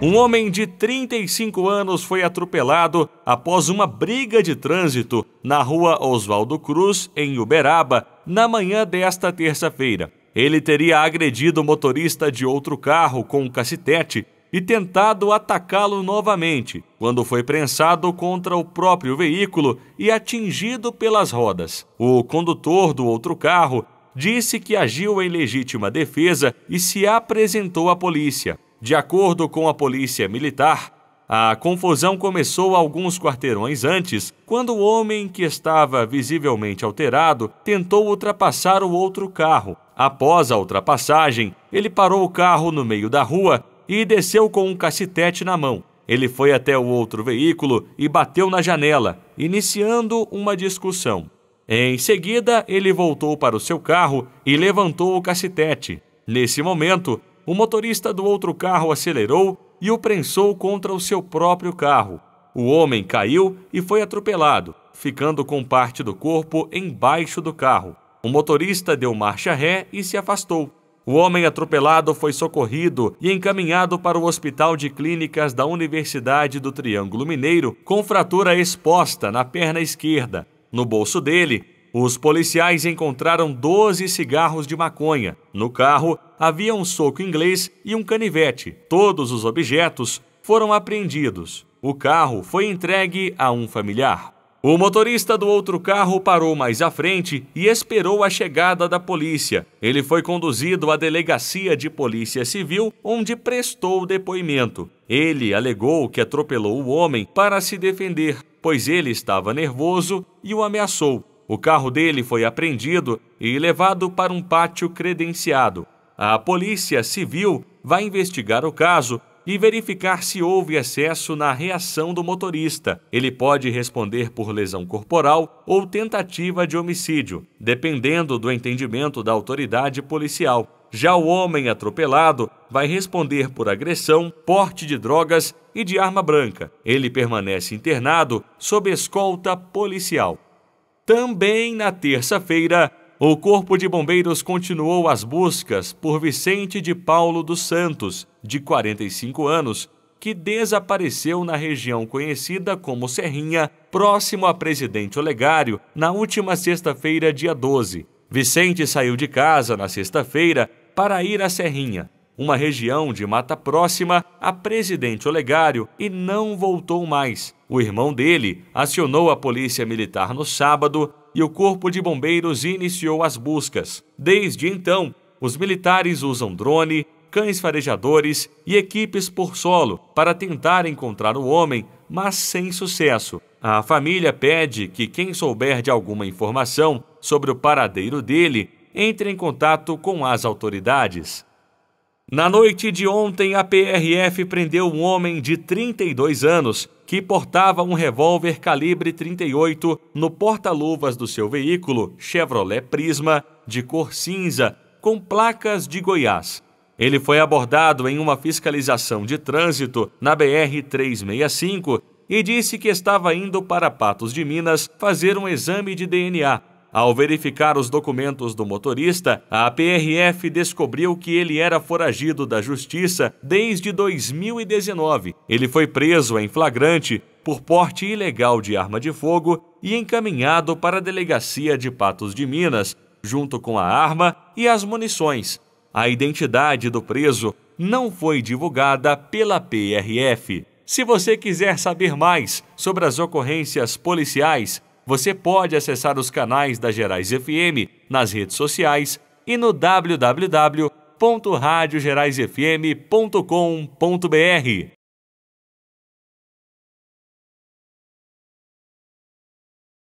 Um homem de 35 anos foi atropelado após uma briga de trânsito na rua Oswaldo Cruz, em Uberaba, na manhã desta terça-feira. Ele teria agredido o motorista de outro carro com um cacetete e tentado atacá-lo novamente, quando foi prensado contra o próprio veículo e atingido pelas rodas. O condutor do outro carro disse que agiu em legítima defesa e se apresentou à polícia. De acordo com a polícia militar, a confusão começou alguns quarteirões antes, quando o homem que estava visivelmente alterado tentou ultrapassar o outro carro. Após a ultrapassagem, ele parou o carro no meio da rua e desceu com um cacetete na mão. Ele foi até o outro veículo e bateu na janela, iniciando uma discussão. Em seguida, ele voltou para o seu carro e levantou o cacetete. Nesse momento, o motorista do outro carro acelerou e o prensou contra o seu próprio carro. O homem caiu e foi atropelado, ficando com parte do corpo embaixo do carro. O motorista deu marcha ré e se afastou. O homem atropelado foi socorrido e encaminhado para o Hospital de Clínicas da Universidade do Triângulo Mineiro com fratura exposta na perna esquerda. No bolso dele, os policiais encontraram 12 cigarros de maconha. No carro havia um soco inglês e um canivete. Todos os objetos foram apreendidos. O carro foi entregue a um familiar. O motorista do outro carro parou mais à frente e esperou a chegada da polícia. Ele foi conduzido à delegacia de polícia civil, onde prestou depoimento. Ele alegou que atropelou o homem para se defender, pois ele estava nervoso e o ameaçou. O carro dele foi apreendido e levado para um pátio credenciado. A Polícia Civil vai investigar o caso e verificar se houve excesso na reação do motorista. Ele pode responder por lesão corporal ou tentativa de homicídio, dependendo do entendimento da autoridade policial. Já o homem atropelado vai responder por agressão, porte de drogas e de arma branca. Ele permanece internado sob escolta policial. Também na terça-feira, o Corpo de Bombeiros continuou as buscas por Vicente de Paulo dos Santos, de 45 anos, que desapareceu na região conhecida como Serrinha, próximo a Presidente Olegário, na última sexta-feira, dia 12. Vicente saiu de casa na sexta-feira para ir à Serrinha uma região de mata próxima a presidente Olegário e não voltou mais. O irmão dele acionou a polícia militar no sábado e o corpo de bombeiros iniciou as buscas. Desde então, os militares usam drone, cães farejadores e equipes por solo para tentar encontrar o homem, mas sem sucesso. A família pede que quem souber de alguma informação sobre o paradeiro dele entre em contato com as autoridades. Na noite de ontem, a PRF prendeu um homem de 32 anos que portava um revólver calibre 38 no porta-luvas do seu veículo Chevrolet Prisma de cor cinza com placas de Goiás. Ele foi abordado em uma fiscalização de trânsito na BR 365 e disse que estava indo para Patos de Minas fazer um exame de DNA ao verificar os documentos do motorista, a PRF descobriu que ele era foragido da justiça desde 2019. Ele foi preso em flagrante por porte ilegal de arma de fogo e encaminhado para a delegacia de Patos de Minas, junto com a arma e as munições. A identidade do preso não foi divulgada pela PRF. Se você quiser saber mais sobre as ocorrências policiais você pode acessar os canais da Gerais FM nas redes sociais e no www.radiogerais.fm.com.br.